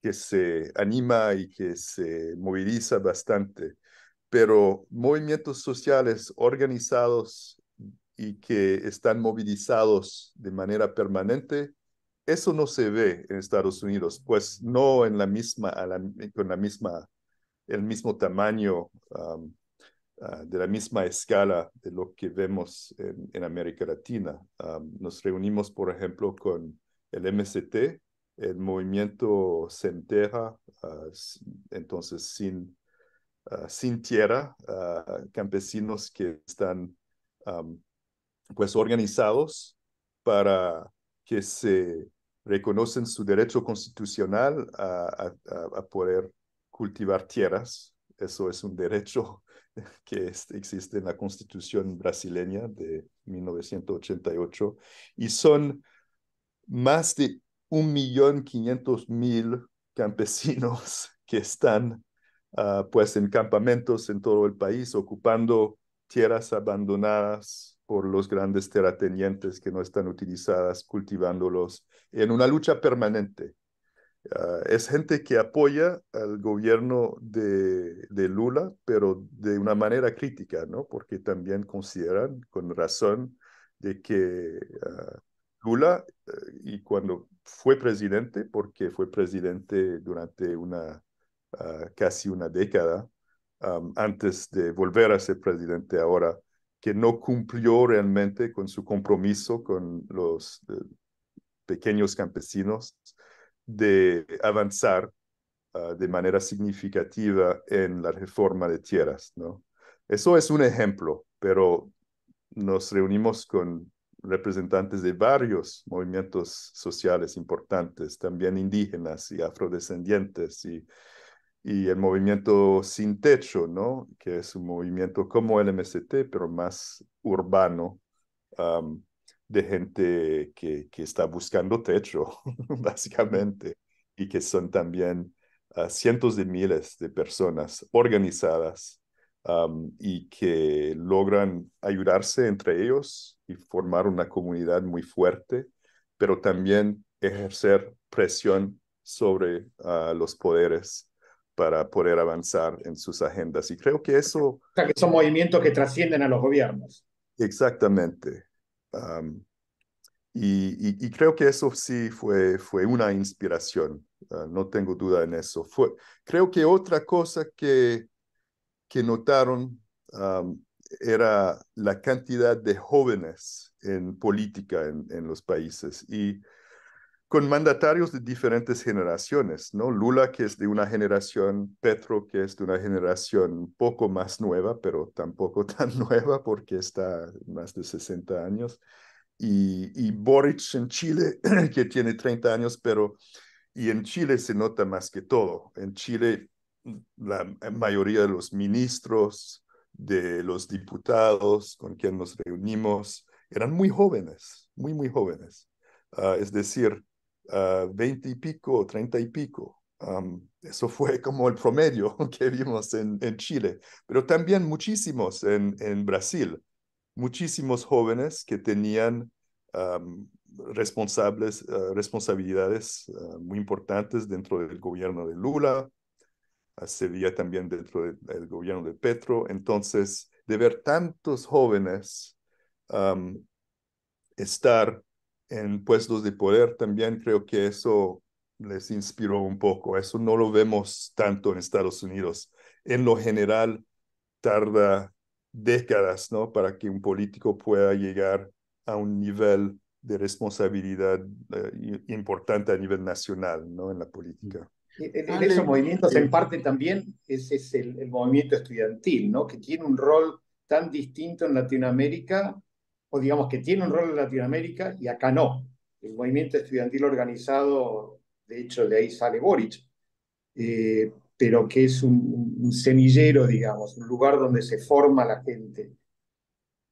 que se anima y que se moviliza bastante, pero movimientos sociales organizados y que están movilizados de manera permanente, eso no se ve en Estados Unidos, pues no en la misma, con la misma, el mismo tamaño, ah, de la misma escala de lo que vemos en, América Latina. nos reunimos, por ejemplo, con el MCT, el movimiento se ah, entonces sin, ah, sin tierra, ah, campesinos que están pues organizados para que se reconocen su derecho constitucional a, poder cultivar tierras. Eso es un derecho que existe en la constitución brasileña de 1988 y son más de un millón quinientos mil campesinos que están ah, pues en campamentos en todo el país ocupando tierras abandonadas por los grandes terratenientes que no están utilizadas, cultivándolos en una lucha permanente. Ah, es gente que apoya al gobierno de, Lula, pero de una manera crítica, ¿no? Porque también consideran con razón de que ah, Lula, eh, y cuando fue presidente, porque fue presidente durante una, ah, casi una década, antes de volver a ser presidente ahora, que no cumplió realmente con su compromiso con los eh, pequeños campesinos de avanzar ah, de manera significativa en la reforma de tierras. ¿no? Eso es un ejemplo, pero nos reunimos con representantes de varios movimientos sociales importantes, también indígenas y afrodescendientes, y, y el movimiento sin techo, ¿no? que es un movimiento como el MST, pero más urbano, de gente que, que, está buscando techo, básicamente, y que son también ah, cientos de miles de personas organizadas y que logran ayudarse entre ellos y formar una comunidad muy fuerte, pero también ejercer presión sobre ah, los poderes para poder avanzar en sus agendas. Y creo que eso... O sea, que son movimientos que trascienden a los gobiernos. Exactamente. y, creo que eso sí fue, fue una inspiración, ah, no tengo duda en eso. Fue, creo que otra cosa que que notaron um, era la cantidad de jóvenes en política en, los países y con mandatarios de diferentes generaciones, ¿no? Lula, que es de una generación, Petro, que es de una generación poco más nueva, pero tampoco tan nueva porque está más de 60 años, y, y Boric en Chile, que tiene 30 años, pero, y en Chile se nota más que todo. En Chile la mayoría de los ministros, de los diputados con quien nos reunimos, eran muy jóvenes, muy, muy jóvenes. Ah, es decir, ah, veinte y pico, treinta y pico. eso fue como el promedio que vimos en, Chile, pero también muchísimos en, Brasil, muchísimos jóvenes que tenían responsables, ah, responsabilidades muy importantes dentro del gobierno de Lula, se también dentro del gobierno de Petro. Entonces, de ver tantos jóvenes estar en puestos de poder también, creo que eso les inspiró un poco. Eso no lo vemos tanto en Estados Unidos. En lo general, tarda décadas ¿no? para que un político pueda llegar a un nivel de responsabilidad eh, importante a nivel nacional ¿no? en la mm. política. En, esos movimientos, en parte también, ese es el, movimiento estudiantil, ¿no? que tiene un rol tan distinto en Latinoamérica, o digamos que tiene un rol en Latinoamérica y acá no. El movimiento estudiantil organizado, de hecho, de ahí sale Boric, eh, pero que es un, semillero, digamos, un lugar donde se forma la gente.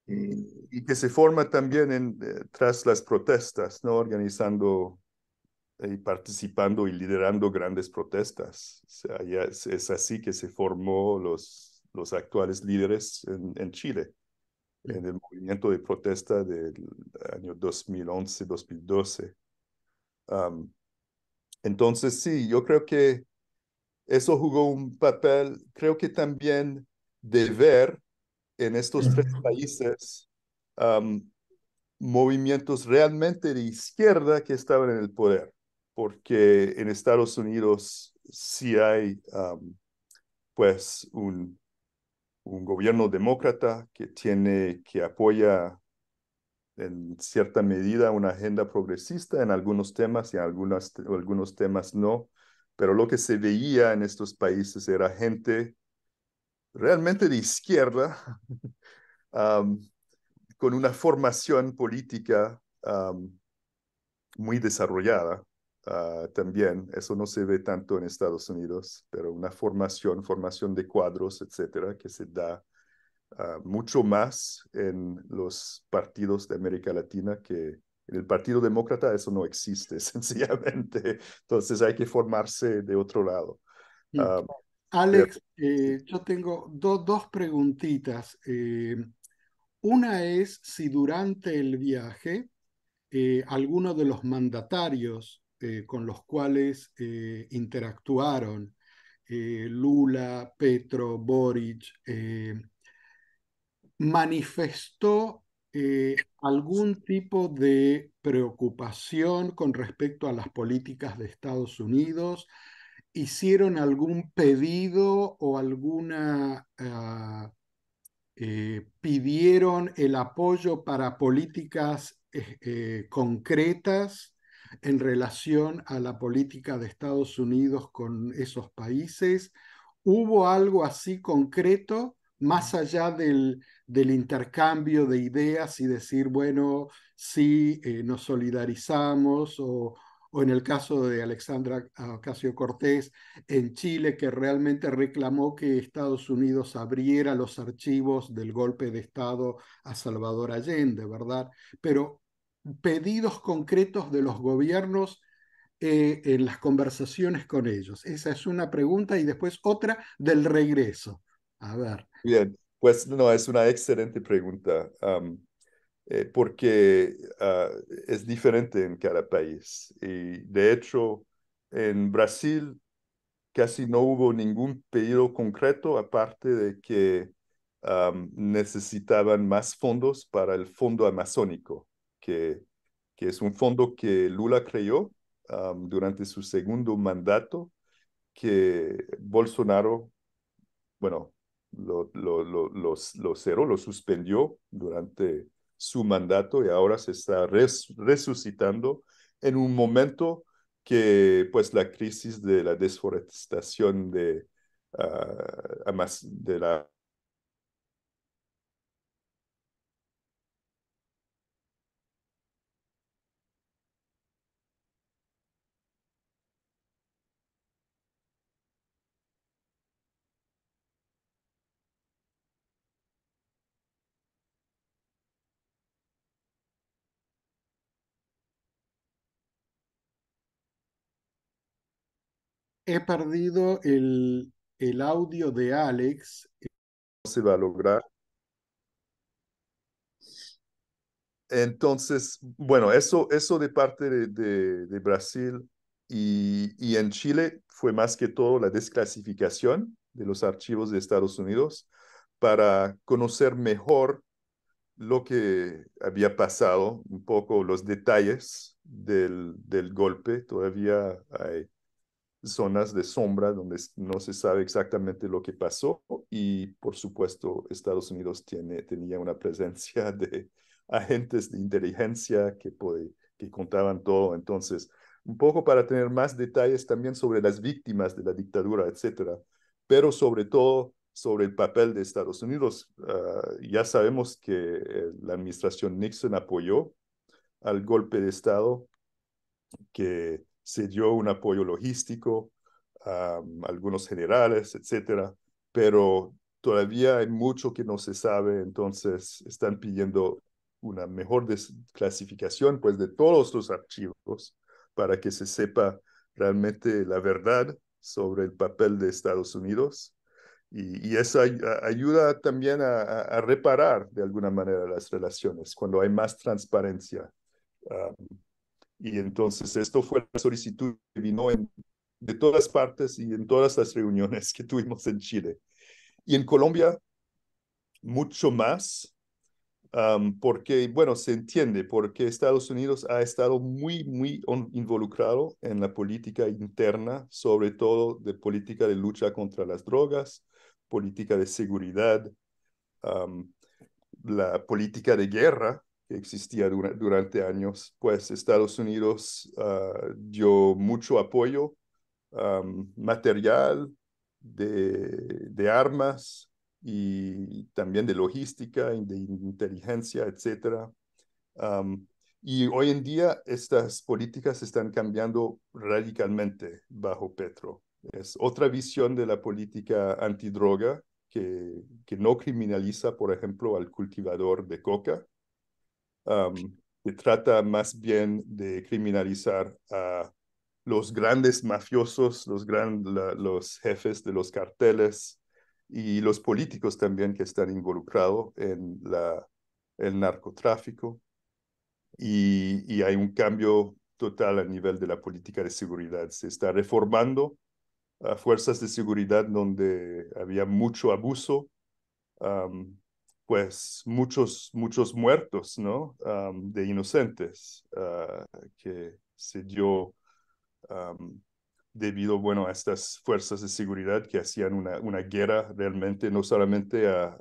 Eh, y que se forma también en, eh, tras las protestas, ¿no? organizando y participando y liderando grandes protestas. es, así que se formó los, los actuales líderes en, Chile, mm. en el movimiento de protesta del año 2011-2012. entonces, sí, yo creo que eso jugó un papel, creo que también de ver en estos tres países movimientos realmente de izquierda que estaban en el poder porque en Estados Unidos sí hay pues un, gobierno demócrata que tiene que apoya en cierta medida una agenda progresista en algunos temas y en algunos temas no, pero lo que se veía en estos países era gente realmente de izquierda con una formación política muy desarrollada Ah, también, eso no se ve tanto en Estados Unidos, pero una formación, formación de cuadros, etcétera, que se da ah, mucho más en los partidos de América Latina que en el Partido Demócrata, eso no existe, sencillamente. Entonces hay que formarse de otro lado. Ah, Alex, eh, yo tengo dos preguntitas. Eh, una es si durante el viaje eh, alguno de los mandatarios eh, con los cuales eh, interactuaron eh, Lula, Petro, Boric, manifestó algún tipo de preocupación con respecto a las políticas de Estados Unidos, hicieron algún pedido o alguna... Ah, pidieron el apoyo para políticas concretas en relación a la política de Estados Unidos con esos países? ¿Hubo algo así concreto más mm. allá del, del intercambio de ideas y decir, bueno, sí, eh, nos solidarizamos o, en el caso de Alexandra Ocasio Cortés en Chile, que realmente reclamó que Estados Unidos abriera los archivos del golpe de Estado a Salvador Allende, ¿verdad? Pero pedidos concretos de los gobiernos eh, en las conversaciones con ellos? Esa es una pregunta y después otra del regreso. A ver. Bien, pues no, es una excelente pregunta. Eh, porque ah, es diferente en cada país. Y de hecho, en Brasil casi no hubo ningún pedido concreto, aparte de que necesitaban más fondos para el fondo amazónico que, es un fondo que Lula creó durante su segundo mandato, que Bolsonaro, bueno, lo, lo, lo, lo suspendió durante su mandato y ahora se está resucitando en un momento que pues la crisis de la desforestación de, ah, de la he perdido el, el audio de Alex. No se va a lograr. Entonces, bueno, eso, eso de parte de, Brasil y, en Chile fue más que todo la desclasificación de los archivos de Estados Unidos para conocer mejor lo que había pasado, un poco los detalles del, del golpe. Todavía hay eh, zonas de sombra donde no se sabe exactamente lo que pasó y por supuesto Estados Unidos tiene, tenía una presencia de agentes de inteligencia que, que contaban todo. Entonces, un poco para tener más detalles también sobre las víctimas de la dictadura, etcétera, pero sobre todo sobre el papel de Estados Unidos. Ah, ya sabemos que eh, la administración Nixon apoyó al golpe de Estado que se dio un apoyo logístico a algunos generales, etcétera, pero todavía hay mucho que no se sabe, entonces están pidiendo una mejor desclasificación pues de todos los archivos para que se sepa realmente la verdad sobre el papel de Estados Unidos y, eso ayuda también a, reparar de alguna manera las relaciones cuando hay más transparencia y entonces esto fue la solicitud que vino de todas partes y en todas las reuniones que tuvimos en Chile. Y en Colombia, mucho más, porque, bueno, se entiende, porque Estados Unidos ha estado muy, muy involucrado en la política interna, sobre todo de política de lucha contra las drogas, política de seguridad, la política de guerra, que existía durante años, pues Estados Unidos ah, dio mucho apoyo material, de, armas y también de logística, de inteligencia, etc. y hoy en día estas políticas están cambiando radicalmente bajo Petro. Es otra visión de la política antidroga que, que no criminaliza, por ejemplo, al cultivador de coca, se trata más bien de criminalizar a los grandes mafiosos, los, gran, los jefes de los carteles y los políticos también que están involucrados en la, el narcotráfico. Y, hay un cambio total a nivel de la política de seguridad. Se está reformando a fuerzas de seguridad donde había mucho abuso, pues muchos, muchos muertos, ¿no? de inocentes ah, que se dio debido, bueno, a estas fuerzas de seguridad que hacían una, una guerra realmente, no solamente a,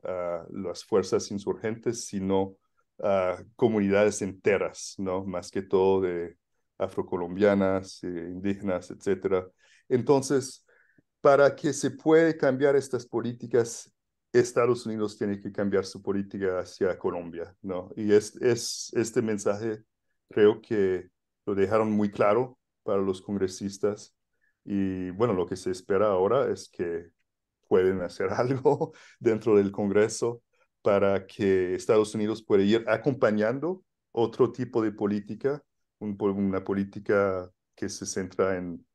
las fuerzas insurgentes, sino a comunidades enteras, ¿no? Más que todo de afrocolombianas, eh, indígenas, etcétera. Entonces, para que se puede cambiar estas políticas, Estados Unidos tiene que cambiar su política hacia Colombia, ¿no? Y es, es, este mensaje creo que lo dejaron muy claro para los congresistas y bueno, lo que se espera ahora es que pueden hacer algo dentro del Congreso para que Estados Unidos pueda ir acompañando otro tipo de política, una política que se centra en,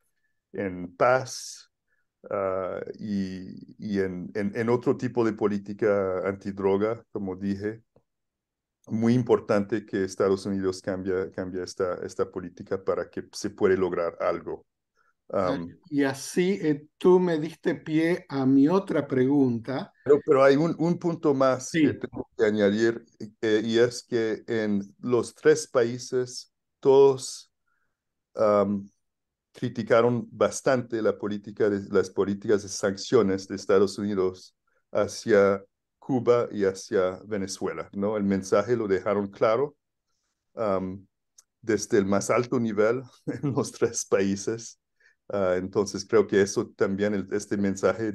en paz, Ah, y, en, en, otro tipo de política antidroga, como dije, muy importante que Estados Unidos cambie, cambie esta, esta política para que se pueda lograr algo. Ah, y así eh, tú me diste pie a mi otra pregunta. Pero, pero hay un, un, punto más que tengo que añadir eh, y es que en los tres países todos criticaron bastante la política de, las políticas de sanciones de Estados Unidos hacia Cuba y hacia Venezuela. ¿no? El mensaje lo dejaron claro desde el más alto nivel en los tres países. Ah, entonces creo que eso también, este mensaje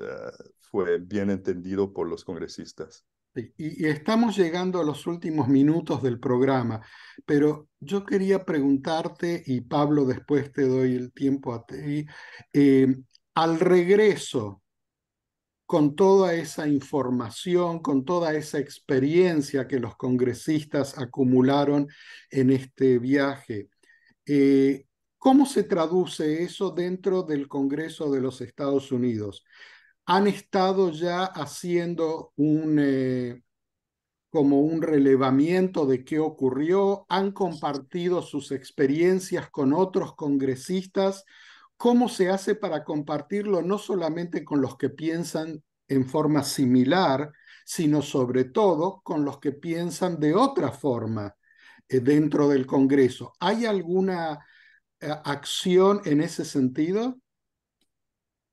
ah, fue bien entendido por los congresistas. Este, y, estamos llegando a los últimos minutos del programa, pero yo quería preguntarte, y Pablo, después te doy el tiempo a ti, eh, al regreso, con toda esa información, con toda esa experiencia que los congresistas acumularon en este viaje, eh, ¿cómo se traduce eso dentro del Congreso de los Estados Unidos? han estado ya haciendo un, eh, como un relevamiento de qué ocurrió, han compartido sus experiencias con otros congresistas. ¿Cómo se hace para compartirlo no solamente con los que piensan en forma similar, sino sobre todo con los que piensan de otra forma eh, dentro del Congreso? ¿Hay alguna eh, acción en ese sentido?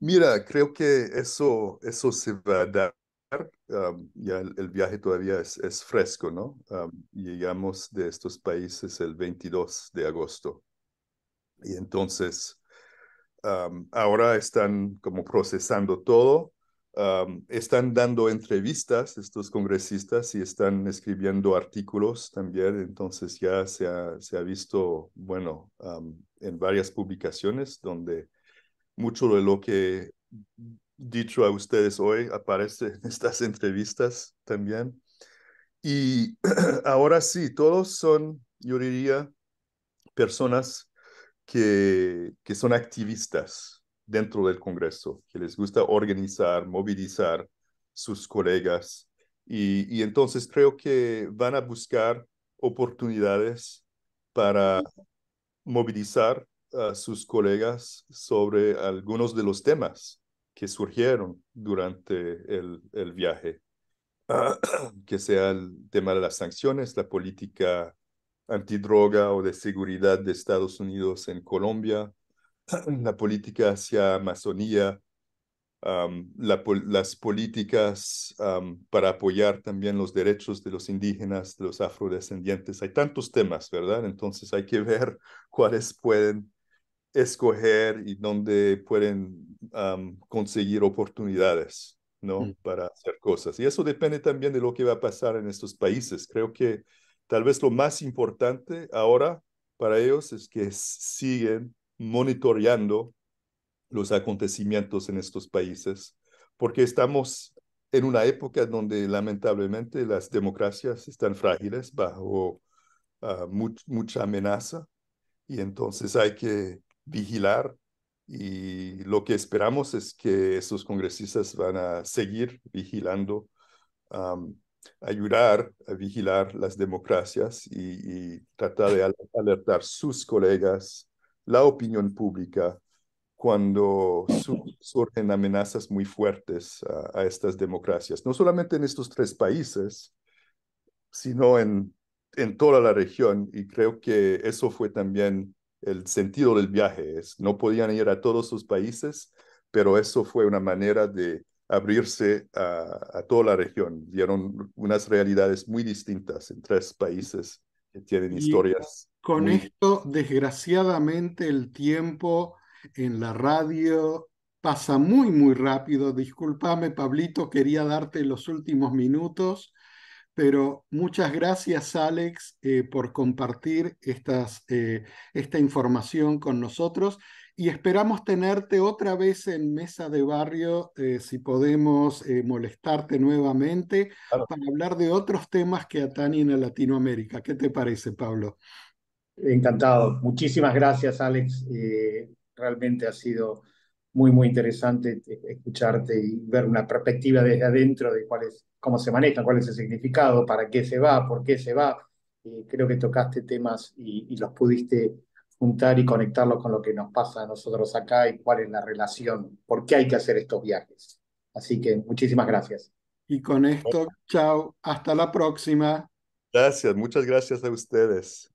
Mira, creo que eso, eso se va a dar. ya el, viaje todavía es, fresco, ¿no? llegamos de estos países el 22 de agosto. Y entonces, ahora están como procesando todo. están dando entrevistas estos congresistas y están escribiendo artículos también. Entonces ya se se ha visto, bueno, en varias publicaciones donde mucho de lo que dicho a ustedes hoy aparece en estas entrevistas también. Y ahora sí, todos son, yo diría, personas que, que son activistas dentro del Congreso, que les gusta organizar, movilizar sus colegas. Y, y entonces creo que van a buscar oportunidades para movilizar a sus colegas sobre algunos de los temas que surgieron durante el, el viaje, que sea el tema de las sanciones, la política antidroga o de seguridad de Estados Unidos en Colombia, la política hacia Amazonía, las políticas para apoyar también los derechos de los indígenas, de los afrodescendientes. Hay tantos temas, ¿verdad? Entonces hay que ver cuáles pueden escoger y donde pueden conseguir oportunidades, ¿no? Mm. Para hacer cosas. Y eso depende también de lo que va a pasar en estos países. Creo que tal vez lo más importante ahora para ellos es que siguen monitoreando los acontecimientos en estos países, porque estamos en una época donde lamentablemente las democracias están frágiles bajo ah, mucha amenaza y entonces hay que vigilar y lo que esperamos es que esos congresistas van a seguir vigilando, ayudar a vigilar las democracias y, tratar de alertar sus colegas, la opinión pública, cuando surgen amenazas muy fuertes a, estas democracias, no solamente en estos tres países, sino en, en toda la región. Y creo que eso fue también el sentido del viaje. Es, no podían ir a todos sus países, pero eso fue una manera de abrirse a, toda la región. Vieron unas realidades muy distintas en tres países que tienen historias. Con esto, desgraciadamente, el tiempo en la radio pasa muy, muy rápido. Discúlpame, Pablito, quería darte los últimos minutos pero muchas gracias, Alex, eh, por compartir eh, esta información con nosotros y esperamos tenerte otra vez en Mesa de Barrio, eh, si podemos molestarte nuevamente para hablar de otros temas que atañen a Latinoamérica. ¿Qué te parece, Pablo? Encantado. Muchísimas gracias, Alex. realmente ha sido muy, muy interesante eh, escucharte y ver una perspectiva desde adentro de cuál es, cómo se maneja, cuál es el significado, para qué se va, por qué se va. creo que tocaste temas y, y, los pudiste juntar y conectarlos con lo que nos pasa a nosotros acá y cuál es la relación, por qué hay que hacer estos viajes. Así que muchísimas gracias. Y con esto, chao, hasta la próxima. Gracias, muchas gracias a ustedes.